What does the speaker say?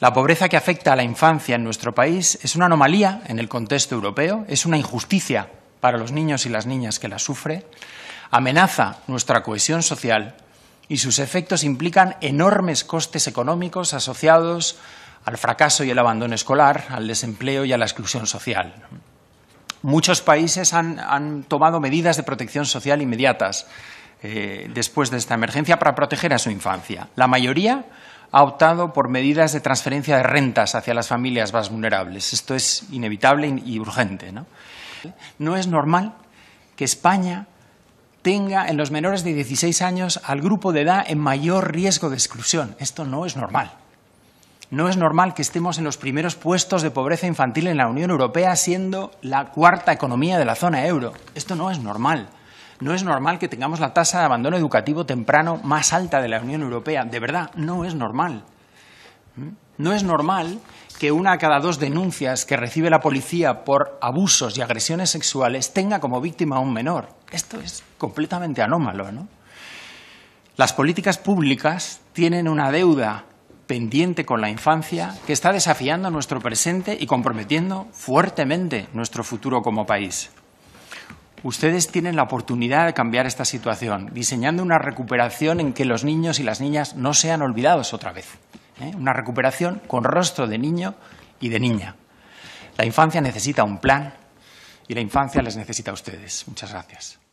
La pobreza que afecta a la infancia en nuestro país es una anomalía en el contexto europeo, es una injusticia para los niños y las niñas que la sufre, amenaza nuestra cohesión social y sus efectos implican enormes costes económicos asociados al fracaso y el abandono escolar, al desempleo y a la exclusión social. Muchos países han, han tomado medidas de protección social inmediatas, eh, después de esta emergencia para proteger a su infancia. La mayoría ha optado por medidas de transferencia de rentas hacia las familias más vulnerables. Esto es inevitable y urgente. No, no es normal que España tenga en los menores de 16 años al grupo de edad en mayor riesgo de exclusión. Esto no es normal. No es normal que estemos en los primeros puestos de pobreza infantil en la Unión Europea, siendo la cuarta economía de la zona euro. Esto no es normal. No es normal que tengamos la tasa de abandono educativo temprano más alta de la Unión Europea. De verdad, no es normal. ¿Mm? No es normal que una de cada dos denuncias que recibe la policía por abusos y agresiones sexuales tenga como víctima a un menor. Esto es completamente anómalo. ¿no? Las políticas públicas tienen una deuda pendiente con la infancia que está desafiando nuestro presente y comprometiendo fuertemente nuestro futuro como país. Ustedes tienen la oportunidad de cambiar esta situación, diseñando una recuperación en que los niños y las niñas no sean olvidados otra vez. ¿eh? Una recuperación con rostro de niño y de niña. La infancia necesita un plan y la infancia les necesita a ustedes. Muchas gracias.